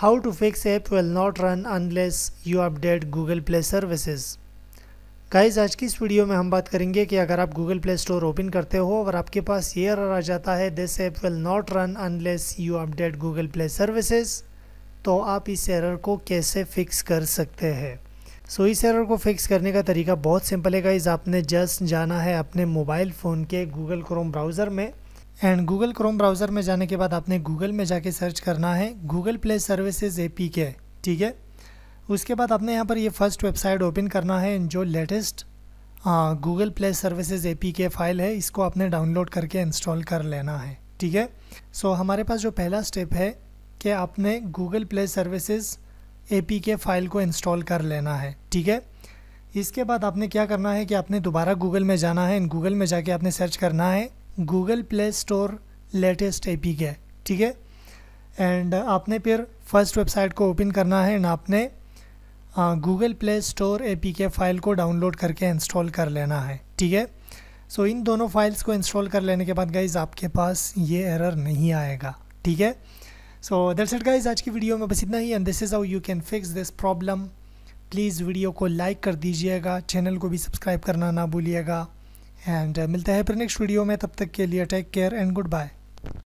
How to fix app will not run unless you update Google Play Services. Guys आज की इस video में हम बात करेंगे कि अगर आप Google Play Store ओपन करते हो और आपके पास ये एरर आ जाता है this app will not run unless you update Google Play Services तो आप इस एरर को कैसे फिक्स कर सकते हैं सो so, इस एरर को फिक्स करने का तरीका बहुत सिंपल है गाइज आपने जस्ट जाना है अपने मोबाइल फ़ोन के गूगल क्रोम ब्राउज़र में एंड गूगल क्रोम ब्राउज़र में जाने के बाद आपने गूगल में जाके सर्च करना है Google Play services A P K ठीक है उसके बाद आपने यहाँ पर ये फर्स्ट वेबसाइट ओपन करना है जो latest Google Play services A P K file है इसको आपने डाउनलोड करके इंस्टॉल कर लेना है ठीक है सो हमारे पास जो पहला स्टेप है कि आपने Google Play services A P K file को इंस्टॉल कर लेना है ठीक है इसके बाद आपने क्या करना है कि आपने दोबारा गूगल में जाना है गूगल में जाके आपने सर्च करना है Google Play Store latest A P K ठीक है एंड uh, आपने फिर फर्स्ट वेबसाइट को ओपन करना है एंड आपने uh, Google Play Store A P K file को डाउनलोड करके इंस्टॉल कर लेना है ठीक है सो इन दोनों फाइल्स को इंस्टॉल कर लेने के बाद गाइज आपके पास ये एरर नहीं आएगा ठीक है सो दैट्स इट गाइज आज की वीडियो में बस इतना ही and this is how you can fix this problem please video को लाइक कर दीजिएगा चैनल को भी सब्सक्राइब करना ना भूलिएगा एंड uh, मिलते हैं फिर नेक्स्ट वीडियो में तब तक के लिए take care and good bye